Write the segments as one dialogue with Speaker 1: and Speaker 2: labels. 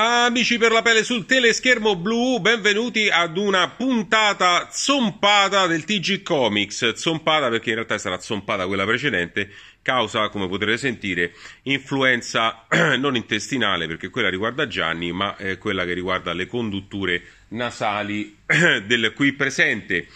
Speaker 1: Amici per la pelle sul teleschermo blu, benvenuti ad una puntata zompata del TG Comics. Zompata perché in realtà sarà zompata quella precedente, causa, come potrete sentire, influenza non intestinale perché quella riguarda Gianni, ma quella che riguarda le condutture nasali del qui presente.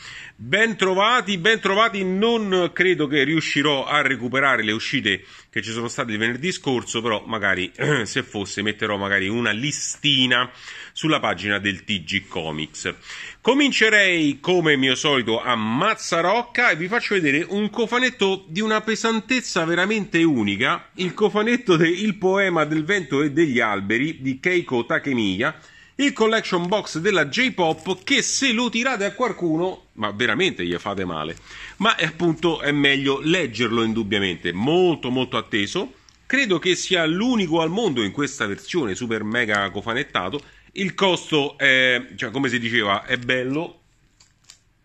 Speaker 1: Bentrovati, bentrovati, non credo che riuscirò a recuperare le uscite che ci sono state il venerdì scorso, però magari se fosse metterò magari una listina sulla pagina del TG Comics. Comincerei come mio solito a Mazzarocca e vi faccio vedere un cofanetto di una pesantezza veramente unica, il cofanetto del Poema del vento e degli alberi di Keiko Takemiya, il collection box della J-Pop che se lo tirate a qualcuno, ma veramente gli fate male, ma è eh, appunto è meglio leggerlo indubbiamente, molto molto atteso, credo che sia l'unico al mondo in questa versione super mega cofanettato, il costo è, cioè come si diceva, è bello,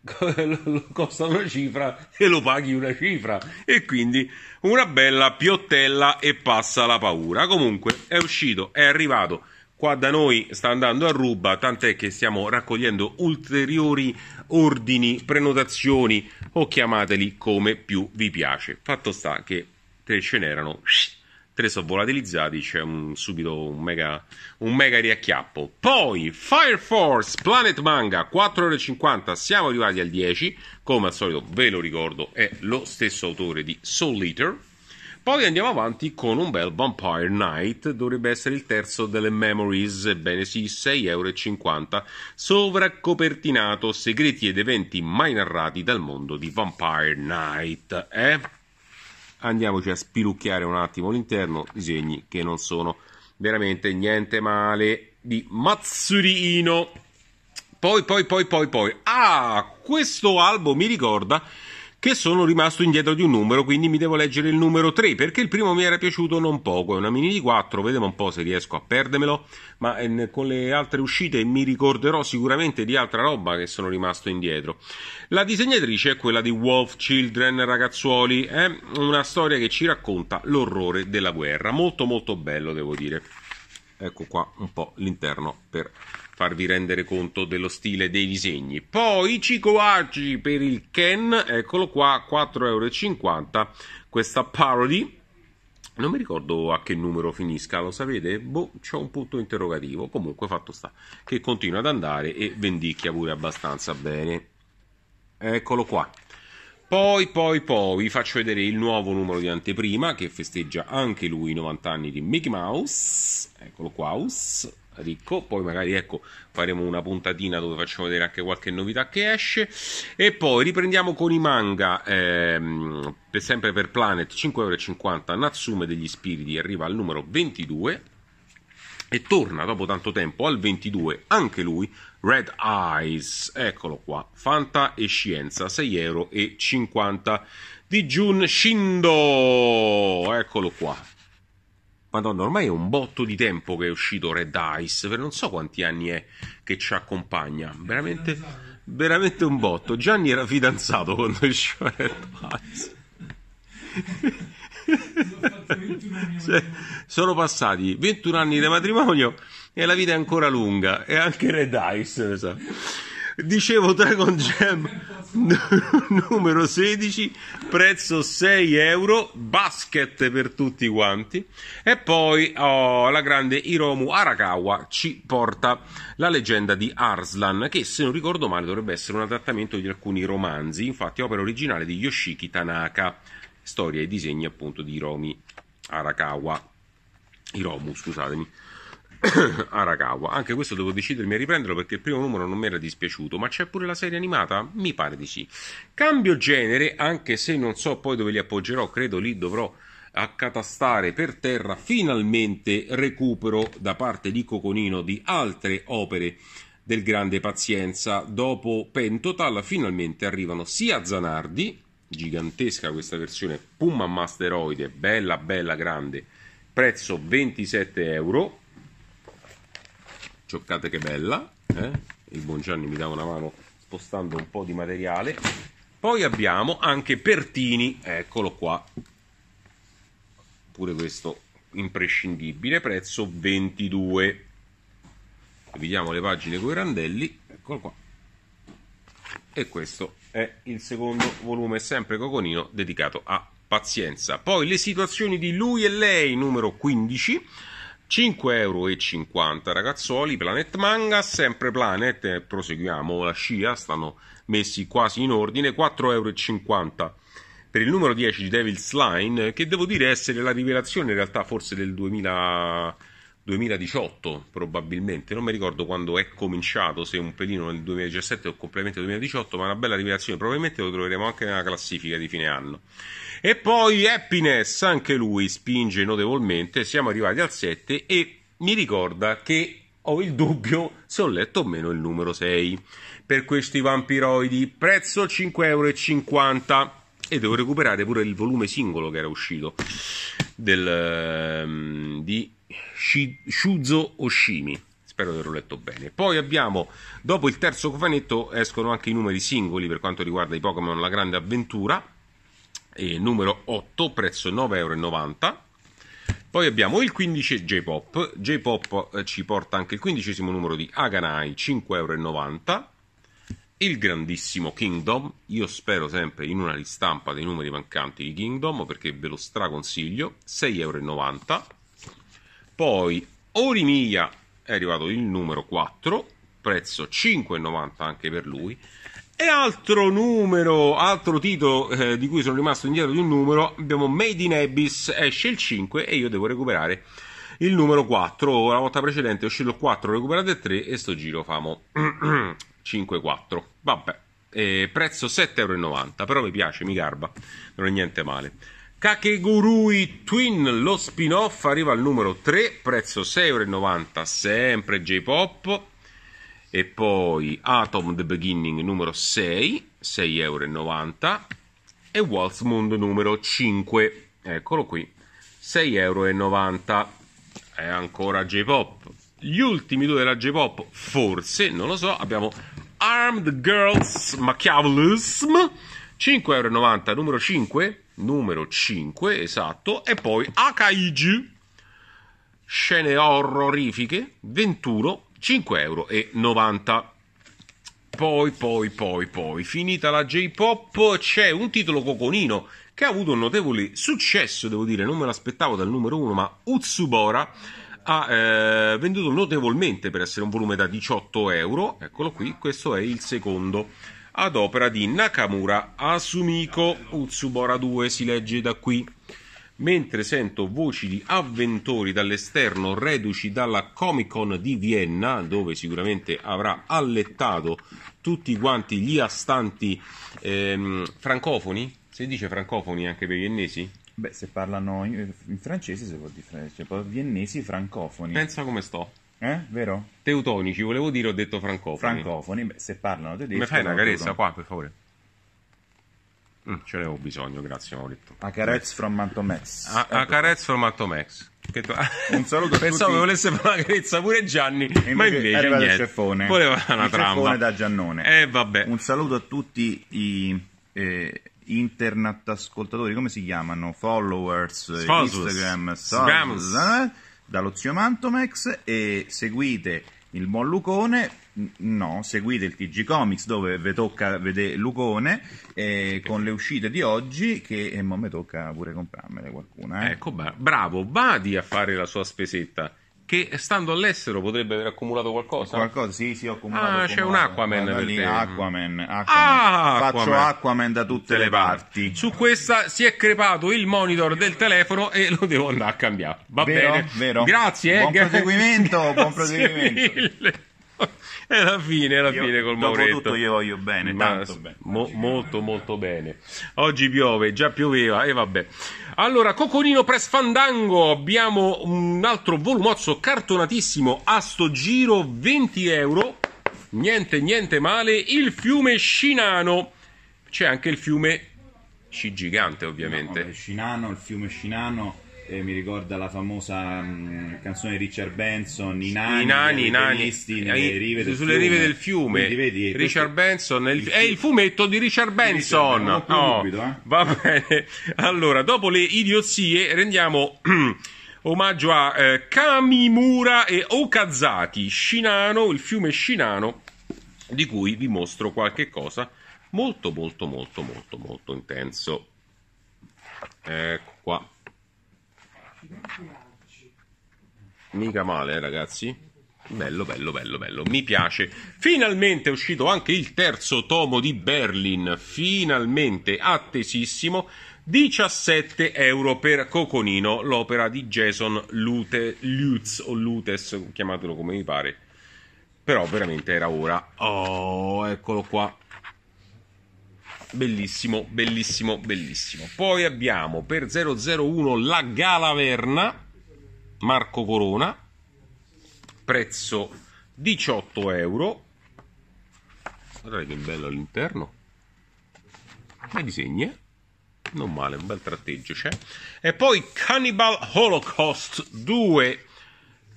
Speaker 1: costa una cifra e lo paghi una cifra e quindi una bella piottella e passa la paura comunque è uscito è arrivato Qua da noi sta andando a ruba, tant'è che stiamo raccogliendo ulteriori ordini, prenotazioni o chiamateli come più vi piace. Fatto sta che tre ce n'erano, tre sono volatilizzati, c'è un, subito un mega, un mega riacchiappo. Poi Fire Force Planet Manga 4 ore 50, siamo arrivati al 10, come al solito ve lo ricordo, è lo stesso autore di Soul Eater poi andiamo avanti con un bel Vampire Night, dovrebbe essere il terzo delle Memories, ebbene sì, 6,50 euro, sovracopertinato, segreti ed eventi mai narrati dal mondo di Vampire Night. Eh? Andiamoci a spilucchiare un attimo l'interno, disegni che non sono veramente niente male di Mazzurino. Poi, poi, poi, poi, poi. Ah, questo albo mi ricorda che sono rimasto indietro di un numero, quindi mi devo leggere il numero 3, perché il primo mi era piaciuto non poco, è una mini di 4, vediamo un po' se riesco a perdermelo, ma eh, con le altre uscite mi ricorderò sicuramente di altra roba che sono rimasto indietro. La disegnatrice è quella di Wolf Children, ragazzuoli, è una storia che ci racconta l'orrore della guerra, molto molto bello devo dire. Ecco qua un po' l'interno per farvi rendere conto dello stile dei disegni. Poi Cicoacci per il Ken, eccolo qua, 4,50 euro. Questa parody, non mi ricordo a che numero finisca, lo sapete? Boh, c'è un punto interrogativo. Comunque, fatto sta che continua ad andare e vendicchia pure abbastanza bene. Eccolo qua. Poi, poi, poi vi faccio vedere il nuovo numero di anteprima che festeggia anche lui i 90 anni di Mickey Mouse. Eccolo qua, us, ricco. Poi magari ecco, faremo una puntatina dove facciamo vedere anche qualche novità che esce. E poi riprendiamo con i manga, ehm, sempre per Planet, 5,50€ Natsume degli Spiriti, arriva al numero 22 e torna dopo tanto tempo al 22 anche lui Red Eyes eccolo qua Fanta e Scienza 6,50 euro di Jun Shindo eccolo qua Madonna, ormai è un botto di tempo che è uscito Red Ice, per non so quanti anni è che ci accompagna. Veramente, veramente un botto. Gianni era fidanzato quando usciva Red Ice. cioè, sono passati 21 anni di matrimonio e la vita è ancora lunga e anche Red Ice so. dicevo Dragon Gem numero 16 prezzo 6 euro basket per tutti quanti e poi oh, la grande Hiromu Arakawa ci porta la leggenda di Arslan che se non ricordo male dovrebbe essere un adattamento di alcuni romanzi infatti opera originale di Yoshiki Tanaka storia e disegni appunto di Hiromi Arakawa. i Romu, scusatemi. Arakawa. Anche questo devo decidermi a riprenderlo perché il primo numero non mi era dispiaciuto, ma c'è pure la serie animata? Mi pare di sì. Cambio genere, anche se non so poi dove li appoggerò, credo lì dovrò accatastare per terra finalmente recupero da parte di Coconino di altre opere del grande pazienza. Dopo Pentotal finalmente arrivano sia Zanardi gigantesca questa versione Puma Masteroide, bella bella grande, prezzo 27 euro, cioccate che bella, eh? il buon Gianni mi dà una mano spostando un po' di materiale, poi abbiamo anche Pertini, eccolo qua, pure questo imprescindibile, prezzo 22. Vediamo le pagine con i randelli, eccolo qua. E questo è il secondo volume, sempre Coconino, dedicato a pazienza. Poi le situazioni di lui e lei, numero 15. 5,50 euro ragazzuoli, Planet Manga, sempre Planet, proseguiamo la scia, stanno messi quasi in ordine, 4,50 euro per il numero 10 di Devil's Line, che devo dire essere la rivelazione in realtà forse del 2000 2018 probabilmente, non mi ricordo quando è cominciato, se un pelino nel 2017 o completamente nel 2018, ma una bella rivelazione, probabilmente lo troveremo anche nella classifica di fine anno. E poi Happiness, anche lui spinge notevolmente, siamo arrivati al 7 e mi ricorda che ho il dubbio se ho letto o meno il numero 6 per questi vampiroidi, prezzo 5,50 euro e devo recuperare pure il volume singolo che era uscito del, um, di Shuzo Oshimi. Spero di averlo letto bene. Poi abbiamo, dopo il terzo cofanetto, escono anche i numeri singoli per quanto riguarda i Pokémon La Grande Avventura. E numero 8, prezzo 9,90 euro. Poi abbiamo il 15 J-Pop. J-Pop eh, ci porta anche il quindicesimo numero di Aganai, 5,90 euro. Il grandissimo Kingdom. Io spero sempre in una ristampa dei numeri mancanti di Kingdom perché ve lo straconsiglio. 6,90 euro. Poi Orimia è arrivato il numero 4, prezzo 5,90 anche per lui. E altro numero, altro titolo eh, di cui sono rimasto indietro di un numero, abbiamo Made in Abyss, esce il 5 e io devo recuperare il numero 4. La volta precedente è uscito il 4, recuperate il 3 e sto giro famo 5-4. Vabbè, eh, prezzo euro però mi piace, mi garba, non è niente male. Kakegurui Twin, lo spin-off, arriva al numero 3, prezzo 6,90 euro, sempre J-Pop. E poi Atom The Beginning numero 6, 6,90 euro. E Waltzmund numero 5, eccolo qui, 6,90 euro. È ancora J-Pop. Gli ultimi due della J-Pop, forse, non lo so, abbiamo Armed Girls 5,90 euro, numero 5 numero 5, esatto, e poi Akaiji, scene horrorifiche, 21, 5,90 euro. Poi, poi, poi, poi, finita la J-Pop, c'è un titolo coconino che ha avuto un notevole successo, devo dire, non me l'aspettavo dal numero 1, ma Utsubora ha eh, venduto notevolmente per essere un volume da 18 euro. Eccolo qui, questo è il secondo ad opera di Nakamura Asumiko Utsubora 2, si legge da qui. Mentre sento voci di avventori dall'esterno, reduci dalla Comic Con di Vienna, dove sicuramente avrà allettato tutti quanti gli astanti ehm, francofoni, si dice francofoni anche per i viennesi? Beh, se parlano in, francese si può dire, cioè, viennesi francofoni. Pensa come sto. Eh? Vero? Teutonici, volevo dire, ho detto francofoni. Francofoni, beh, se parlano tedesco... Mi fai una carezza qua, per favore? Mm, ce l'avevo bisogno, grazie Maurizio. A carezza from Mantomex. A, ecco. a carezza from Mantomex. Tu... Un saluto a Pensavo che volesse fare una carezza pure Gianni, invece ma invece niente. Il ceffone. Voleva una il tramba. da Giannone. Eh, vabbè. Un saluto a tutti i... Eh, internet ascoltatori, come si chiamano? Followers, eh, Followers. Instagram, Sams dallo zio Mantomex e seguite il buon Lucone, no, seguite il TG Comics dove vi tocca vedere Lucone eh, con le uscite di oggi che eh, mi tocca pure comprarmene qualcuna. Eh. Ecco, bravo, vadi a fare la sua spesetta che stando all'estero potrebbe aver accumulato qualcosa. Qualcosa, sì, sì, ho accumulato. Ah, c'è un Aquaman per te. Aquaman, Aquaman. Ah, Faccio Aquaman. Aquaman da tutte le, parti. Su questa si è crepato il monitor del telefono e lo devo andare a cambiare. Va vero, bene. Vero. Grazie, eh. Buon proseguimento, buon proseguimento. Mille. è la fine, è la io, fine col Mauretto. tutto io voglio bene, Ma, bene. Mo, molto molto bene. Oggi piove, già pioveva e vabbè. Allora, Coconino Press Fandango, abbiamo un altro volumozzo cartonatissimo a sto giro, 20 euro, niente niente male, il fiume Scinano. C'è anche il fiume Sci Gigante, ovviamente. No, vabbè, Scinano, il fiume Scinano eh, mi ricorda la famosa mh, mm, canzone di Richard Benson, I nani, I nani, i nani rive del sulle fiume. rive del fiume. Vedi, Richard Benson, il, il è il fumetto di Richard Benson. Richard, no, dubito, eh. Va bene. Allora, dopo le idiozie rendiamo... omaggio a eh, Kamimura e Okazaki, Shinano, il fiume Shinano, di cui vi mostro qualche cosa molto molto molto molto molto intenso. Ecco qua. Mica male, eh, ragazzi. Bello, bello, bello, bello. Mi piace. Finalmente è uscito anche il terzo tomo di Berlin. Finalmente, attesissimo. 17 euro per Coconino, l'opera di Jason Lute, Lutz o Lutes, chiamatelo come vi pare. Però veramente era ora. Oh, eccolo qua. Bellissimo, bellissimo, bellissimo. Poi abbiamo per 001 la Galaverna, Marco Corona, prezzo 18 euro. Guardate che bello all'interno. Nei disegni, non male, un bel tratteggio c'è. E poi Cannibal Holocaust 2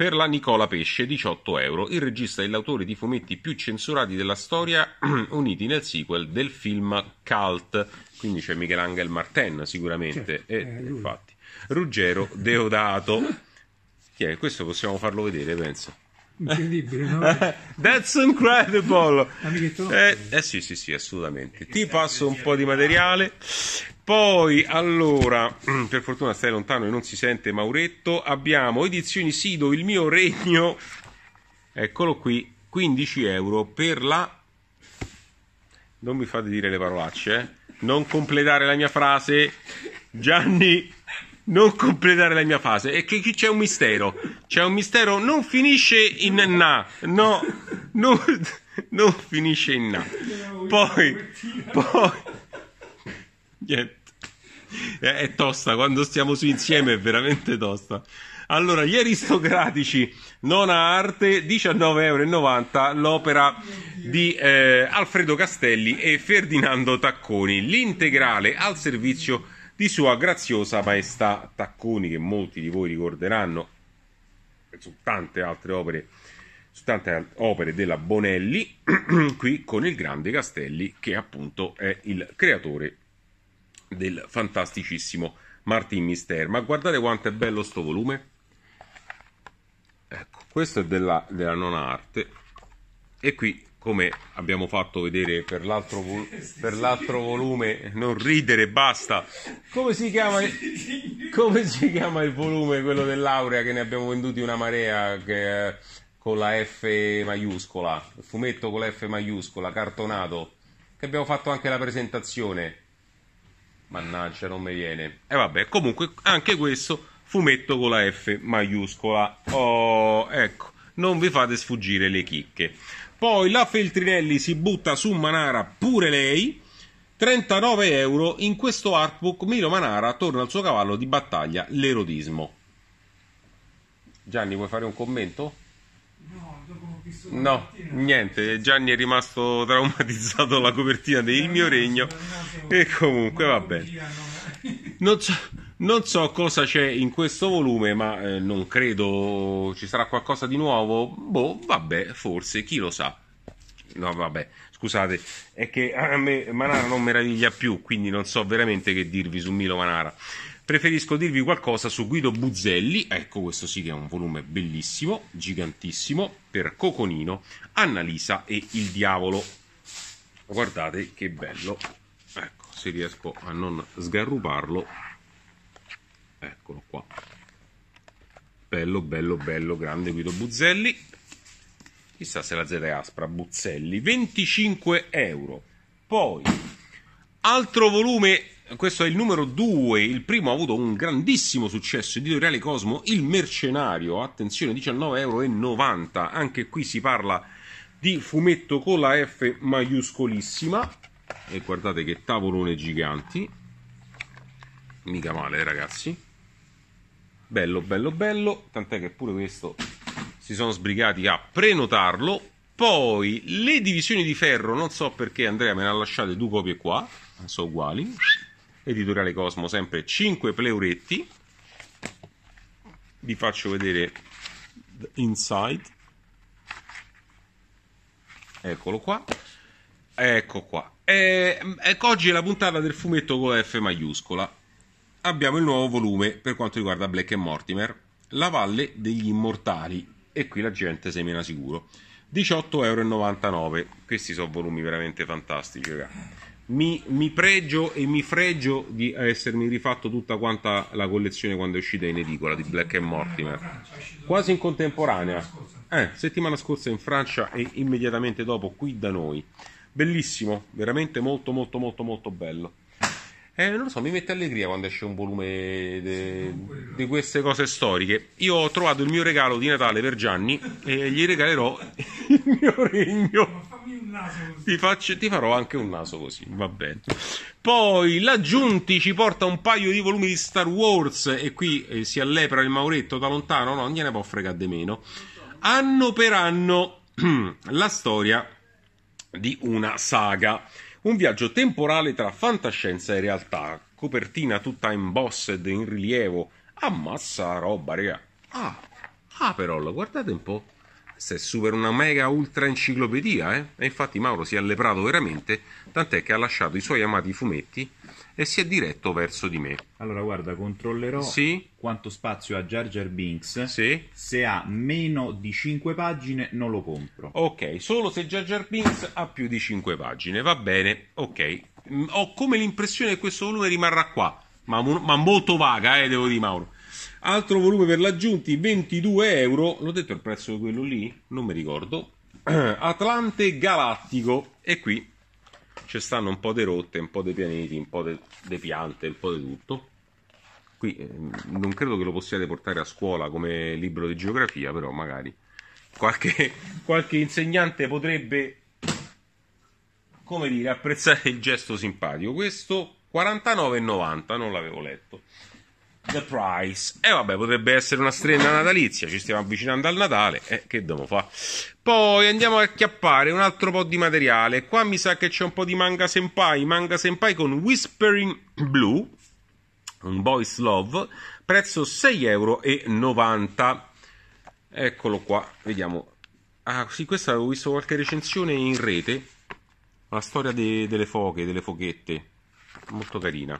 Speaker 1: per la Nicola Pesce 18 euro, il regista e l'autore di fumetti più censurati della storia, uniti nel sequel del film Cult. Quindi c'è Michelangelo Martin sicuramente, certo, e eh, infatti Ruggero Deodato. è? questo possiamo farlo vedere, penso. Incredibile, no? That's incredible! eh, eh sì, sì, sì, assolutamente. Ti passo un po' di materiale. Poi, allora, per fortuna stai lontano e non si sente Mauretto, abbiamo Edizioni Sido, Il mio regno, eccolo qui, 15 euro per la... Non mi fate dire le parolacce, eh? Non completare la mia frase, Gianni, non completare la mia frase. E che, che c'è un mistero, c'è un mistero, non finisce in na, no, non, non finisce in na. Poi, poi... Niente. è, è tosta, quando stiamo su insieme è veramente tosta. Allora, gli aristocratici, nona arte, 19,90 euro, l'opera di eh, Alfredo Castelli e Ferdinando Tacconi, l'integrale al servizio di Sua Graziosa Maestà Tacconi, che molti di voi ricorderanno su tante altre opere, su tante opere della Bonelli, qui con il grande Castelli, che appunto è il creatore del fantasticissimo Martin Mister. Ma guardate quanto è bello sto volume. Ecco, questo è della, della nona arte. E qui, come abbiamo fatto vedere per l'altro, vo- per l'altro volume, non ridere, basta. Come si, chiama, come si chiama il volume, quello dell'Aurea, che ne abbiamo venduti una marea che, con la F maiuscola, fumetto con la F maiuscola, cartonato, che abbiamo fatto anche la presentazione. Mannaggia, non mi viene. E eh, vabbè, comunque anche questo fumetto con la F maiuscola. Oh, ecco, non vi fate sfuggire le chicche. Poi la Feltrinelli si butta su Manara pure lei. 39 euro in questo artbook Milo Manara torna al suo cavallo di battaglia, l'erodismo. Gianni, vuoi fare un commento? No, dopo ho visto no niente. Gianni è rimasto traumatizzato dalla copertina di Il mio regno e comunque va bene. Non so, non so, cosa c'è in questo volume, ma eh, non credo ci sarà qualcosa di nuovo. Boh, vabbè, forse, chi lo sa. No, vabbè, scusate, è che a me Manara non meraviglia più, quindi non so veramente che dirvi su Milo Manara. Preferisco dirvi qualcosa su Guido Buzzelli, ecco questo sì che è un volume bellissimo, gigantissimo, per Coconino, Annalisa e il diavolo. Guardate che bello se riesco a non sgarruparlo eccolo qua bello bello bello grande Guido Buzzelli chissà se la Z è aspra Buzzelli 25 euro poi altro volume questo è il numero 2 il primo ha avuto un grandissimo successo editoriale Cosmo il mercenario attenzione 19,90 euro anche qui si parla di fumetto con la F maiuscolissima e guardate che tavolone giganti mica male eh, ragazzi bello bello bello tant'è che pure questo si sono sbrigati a prenotarlo poi le divisioni di ferro non so perché Andrea me ne ha lasciate due copie qua sono uguali editoriale Cosmo sempre 5 pleuretti vi faccio vedere inside eccolo qua ecco qua eh, ecco, oggi è la puntata del fumetto con la F maiuscola. Abbiamo il nuovo volume per quanto riguarda Black Mortimer, La Valle degli Immortali. E qui la gente semena sicuro. 18,99€. Questi sono volumi veramente fantastici, Mi, mi, pregio e mi fregio di essermi rifatto tutta quanta la collezione quando è uscita in edicola di Black Mortimer. Quasi in contemporanea. Eh, settimana scorsa in Francia e immediatamente dopo qui da noi. Bellissimo, veramente molto molto molto molto bello. Eh, non lo so, mi mette allegria quando esce un volume di queste cose storiche. Io ho trovato il mio regalo di Natale per Gianni e gli regalerò il mio regno. Ti, faccio, ti, farò anche un naso così, va bene. Poi la Giunti ci porta un paio di volumi di Star Wars e qui eh, si allepra il Mauretto da lontano, no, non gliene può fregare di meno. Anno per anno la storia di una saga. Un viaggio temporale tra fantascienza e realtà. Copertina tutta embossed in rilievo. Ammassa roba, raga. Ah, Aperol, ah, guardate un po' è super una mega ultra enciclopedia, eh? e infatti Mauro si è alleprato veramente, tant'è che ha lasciato i suoi amati fumetti e si è diretto verso di me. Allora, guarda, controllerò sì? quanto spazio ha Jar Jar Binks. Sì? Se ha meno di 5 pagine, non lo compro. Ok, solo se Jar Jar Binks ha più di 5 pagine, va bene, ok. Mm, ho come l'impressione che questo volume rimarrà qua, ma, ma molto vaga, eh, devo dire, Mauro Altro volume per l'aggiunti, 22 euro. L'ho detto il prezzo di quello lì? Non mi ricordo. Atlante Galattico. E qui ci stanno un po' di rotte, un po' di pianeti, un po' di piante, un po' di tutto. Qui eh, non credo che lo possiate portare a scuola come libro di geografia, però magari qualche, qualche insegnante potrebbe, come dire, apprezzare il gesto simpatico. Questo 49,90, non l'avevo letto. The Price. E eh, vabbè, potrebbe essere una strenna natalizia, ci stiamo avvicinando al Natale, eh, che dobbiamo fare? Poi andiamo a acchiappare un altro po' di materiale. Qua mi sa che c'è un po' di manga senpai, manga senpai con Whispering Blue, un boys love, prezzo 6,90 euro. Eccolo qua, vediamo. Ah, sì, questa avevo visto qualche recensione in rete. La storia de- delle foche, delle fochette. Molto carina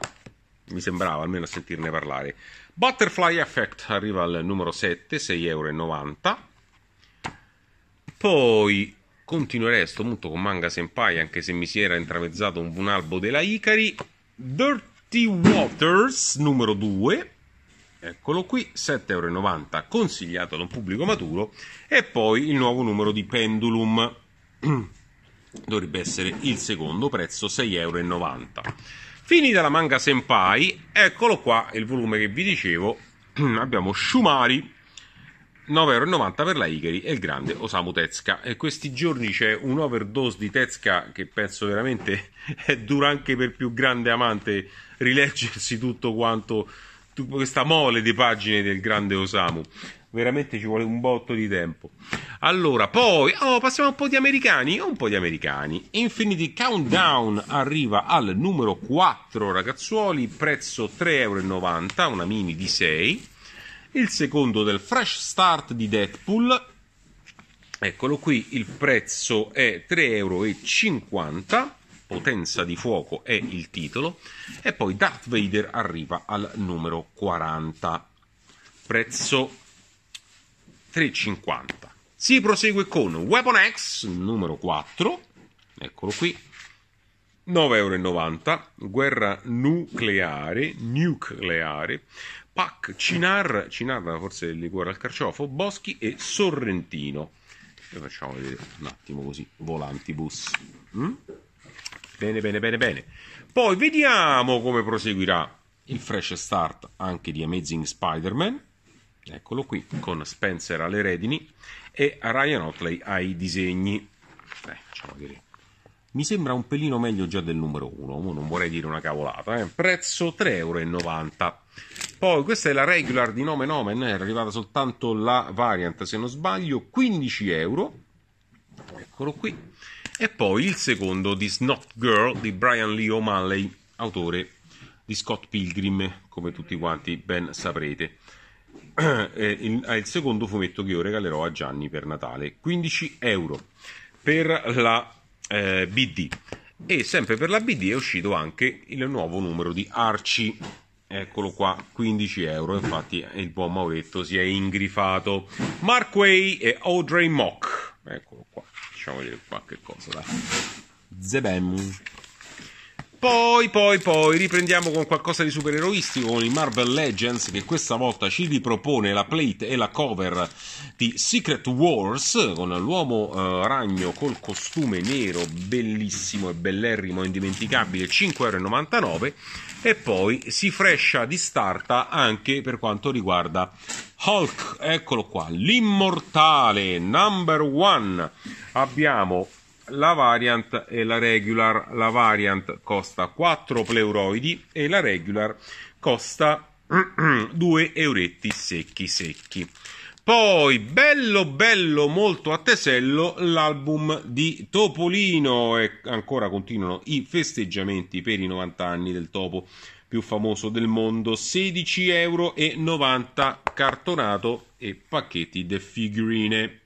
Speaker 1: mi sembrava almeno sentirne parlare. Butterfly Effect arriva al numero 7, 6,90 euro. Poi continuerei a sto punto con Manga Senpai, anche se mi si era intravezzato un, un albo della Icari. Dirty Waters, numero 2. Eccolo qui, 7,90 euro, consigliato da un pubblico maturo. E poi il nuovo numero di Pendulum. Dovrebbe essere il secondo prezzo, 6,90 euro. Finita la manga senpai, eccolo qua il volume che vi dicevo. Abbiamo Shumari, 9,90€ per la Ikeri e il grande Osamu Tezka. E questi giorni c'è un overdose di Tezka che penso veramente è dura anche per più grande amante rileggersi tutto quanto questa mole di pagine del grande Osamu. Veramente ci vuole un botto di tempo. Allora, poi oh, passiamo un po' di americani. Un po' di americani. Infinity Countdown arriva al numero 4, ragazzuoli. Prezzo 3,90 euro. Una mini di 6. Il secondo del Fresh Start di Deadpool. Eccolo qui. Il prezzo è 3,50 euro potenza di fuoco è il titolo, e poi Darth Vader arriva al numero 40, prezzo 3,50. Si prosegue con Weapon X numero 4, eccolo qui, 9,90 euro, guerra nucleare, nucleare, PAC, Cinar, Cinar forse il liquore al carciofo, Boschi e Sorrentino. E facciamo vedere un attimo così, Volantibus. Mm? Bene, bene, bene, bene. Poi vediamo come proseguirà il fresh start anche di Amazing Spider-Man. Eccolo qui, con Spencer alle redini e Ryan Otley ai disegni. Beh, diciamo che mi sembra un pelino meglio già del numero 1, non vorrei dire una cavolata, eh? prezzo 3,90 euro. Poi questa è la regular di nome Nomen, è arrivata soltanto la variant se non sbaglio, 15 euro, eccolo qui e poi il secondo di Snot Girl di Brian Lee O'Malley, autore di Scott Pilgrim, come tutti quanti ben saprete. È ah, il secondo fumetto che io regalerò a Gianni per Natale, 15 euro per la eh, BD. E sempre per la BD è uscito anche il nuovo numero di Arci, eccolo qua, 15 euro. Infatti il buon Mauretto si è ingrifato. Mark Way e Audrey Mock eccolo qua facciamo vedere qualche cosa dai. Zebem poi, poi, poi riprendiamo con qualcosa di supereroistico con i Marvel Legends che questa volta ci ripropone la plate e la cover di Secret Wars con l'uomo eh, ragno col costume nero bellissimo e bellerrimo, indimenticabile, 5,99€ e poi si frescia di starta anche per quanto riguarda Hulk, eccolo qua, l'immortale number one. Abbiamo la Variant e la Regular. La Variant costa 4 pleuroidi e la Regular costa 2 euretti secchi secchi. Poi, bello bello molto a tesello, l'album di Topolino e ancora continuano i festeggiamenti per i 90 anni del topo più famoso del mondo, 16,90 euro cartonato e pacchetti di figurine.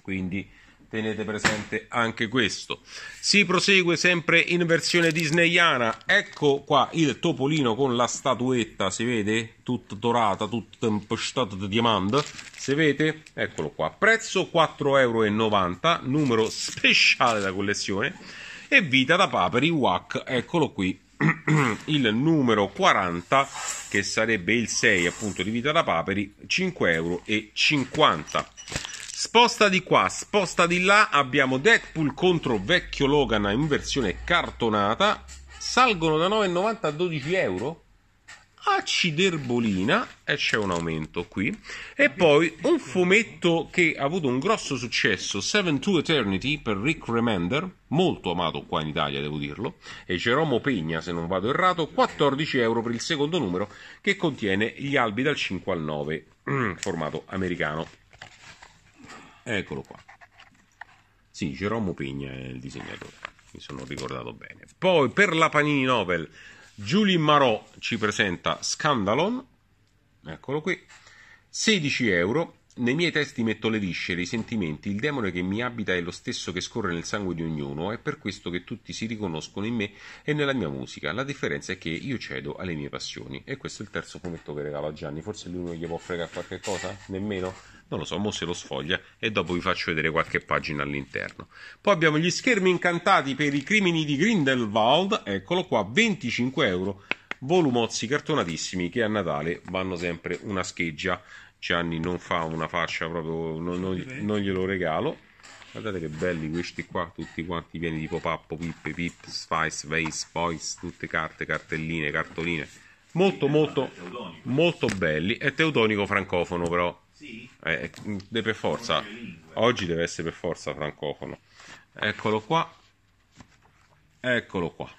Speaker 1: Quindi Tenete presente anche questo. Si prosegue sempre in versione disneyana. Ecco qua il topolino con la statuetta, si vede? Tutta dorata, tutta impostata di diamante. Se vedete? Eccolo qua. Prezzo 4,90 euro, numero speciale da collezione. E vita da paperi, wack. eccolo qui, il numero 40 che sarebbe il 6 appunto di vita da paperi 5,50 euro Sposta di qua, sposta di là, abbiamo Deadpool contro vecchio Logan in versione cartonata. Salgono da 9,90 a 12 euro. Aciderbolina, e c'è un aumento qui. E poi un fumetto che ha avuto un grosso successo, 7 to Eternity per Rick Remender, molto amato qua in Italia, devo dirlo. E Geromo Pegna, se non vado errato, 14 euro per il secondo numero che contiene gli albi dal 5 al 9, mm, formato americano. Eccolo qua. Sì, Gerommo Pigna è il disegnatore, mi sono ricordato bene. Poi per la Panini Nobel, Julie Marò ci presenta Scandalon, eccolo qui, 16 euro. Nei miei testi metto le viscere, i sentimenti, il demone che mi abita è lo stesso che scorre nel sangue di ognuno, è per questo che tutti si riconoscono in me e nella mia musica. La differenza è che io cedo alle mie passioni. E questo è il terzo fumetto che regalo a Gianni, forse lui non gli può fregare qualche cosa? Nemmeno? non lo so, mo se lo sfoglia e dopo vi faccio vedere qualche pagina all'interno. Poi abbiamo gli schermi incantati per i crimini di Grindelwald, eccolo qua, 25 euro, volumozzi cartonatissimi che a Natale vanno sempre una scheggia. Gianni non fa una faccia proprio, non, non, non glielo regalo. Guardate che belli questi qua, tutti quanti pieni di pop-up, pippe, pip, spice, vase, voice, tutte carte, cartelline, cartoline. Molto, molto, molto belli. È teutonico francofono però. Sì? Eh, eh per forza. Oggi deve essere per forza francofono. Eccolo qua. Eccolo qua.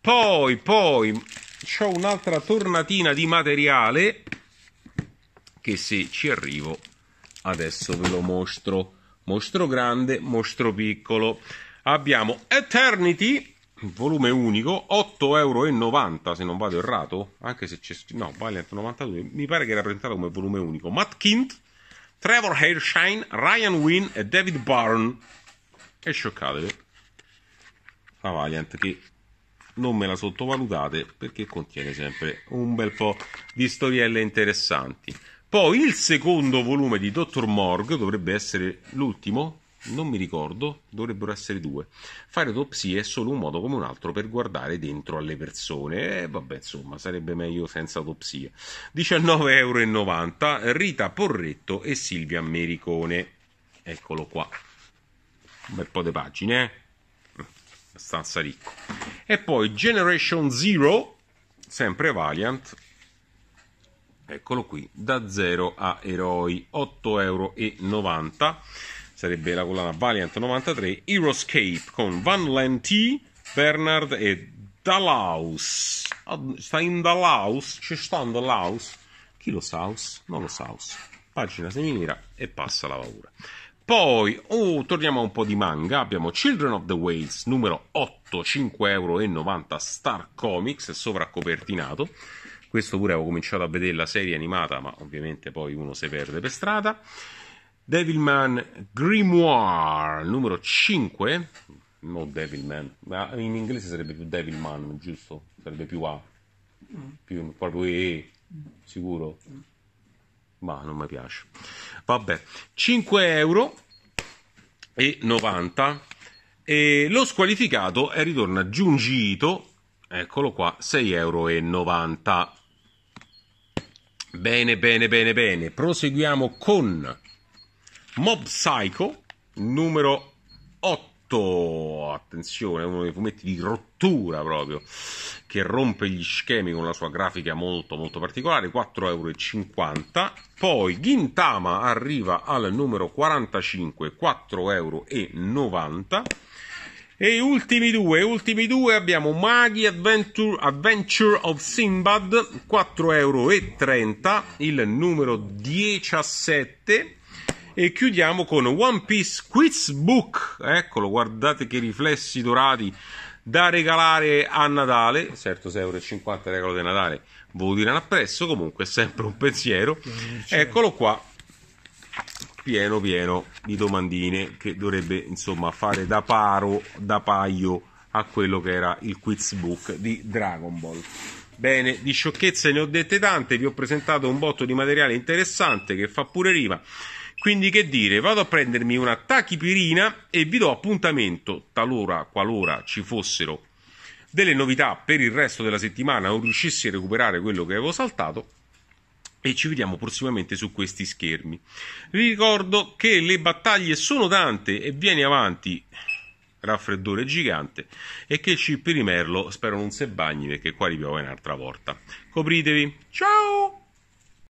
Speaker 1: Poi, poi, ho un'altra tornatina di materiale che se ci arrivo adesso ve lo mostro. Mostro grande, mostro piccolo. Abbiamo Eternity volume unico, 8,90 euro se non vado errato, anche se c'è no, Valiant 92, mi pare che era presentato come volume unico. Matt Kint, Trevor Hairshine, Ryan Wynn e David Byrne. E scioccatevi. La Valiant che non me la sottovalutate perché contiene sempre un bel po' di storielle interessanti. Poi il secondo volume di Dr. Morg dovrebbe essere l'ultimo, non mi ricordo, dovrebbero essere due. Fare autopsie è solo un modo come un altro per guardare dentro alle persone. E eh, vabbè, insomma, sarebbe meglio senza autopsie. 19,90 euro. Rita Porretto e Silvia Mericone. Eccolo qua. Un bel po' di pagine, eh? Mm, abbastanza ricco. E poi Generation Zero, sempre Valiant. Eccolo qui, da zero a eroi, 8,90 euro sarebbe la collana Valiant 93, Heroescape con Van Lenti, Bernard e Dallaus Sta in Dallaus? Ci sta in Dalaus? Chi lo sa? Non lo sa. Pagina si e passa la paura. Poi, oh, torniamo a un po' di manga, abbiamo Children of the Whales, numero 8, 5,90 euro, Star Comics, sovracopertinato. Questo pure avevo cominciato a vedere la serie animata, ma ovviamente poi uno si perde per strada. Devilman Grimoire, numero 5, non Devilman, ma in inglese sarebbe più Devilman, giusto? Sarebbe più A, più proprio E, sicuro? Ma non mi piace. Vabbè, 5 euro e 90 e lo squalificato è ritorna giungito, eccolo qua, 6,90 euro. Bene, bene, bene, bene. Proseguiamo con Mob Psycho, numero 8. Attenzione, uno dei fumetti di rottura proprio, che rompe gli schemi con la sua grafica molto molto particolare, 4,50 euro. Poi Gintama arriva al numero 45, 4,90 euro. E ultimi due, ultimi due abbiamo Maghi Adventure, Adventure of Sinbad, 4,30 euro, il numero 17 e chiudiamo con One Piece Quiz Book. Eccolo, guardate che riflessi dorati da regalare a Natale. Certo, 6,50 euro regalo di Natale vuol dire appresso, comunque è sempre un pensiero. Certo. Eccolo qua, pieno pieno di domandine che dovrebbe insomma fare da paro, da paio a quello che era il quiz book di Dragon Ball. Bene, di sciocchezze ne ho dette tante, vi ho presentato un botto di materiale interessante che fa pure rima. Quindi che dire, vado a prendermi una tachipirina e vi do appuntamento talora qualora ci fossero delle novità per il resto della settimana o riuscissi a recuperare quello che avevo saltato e ci vediamo prossimamente su questi schermi. Vi ricordo che le battaglie sono tante e viene avanti raffreddore gigante e che Cippi Rimerlo spero non si bagni perché qua ripiove un'altra volta. Copritevi, ciao!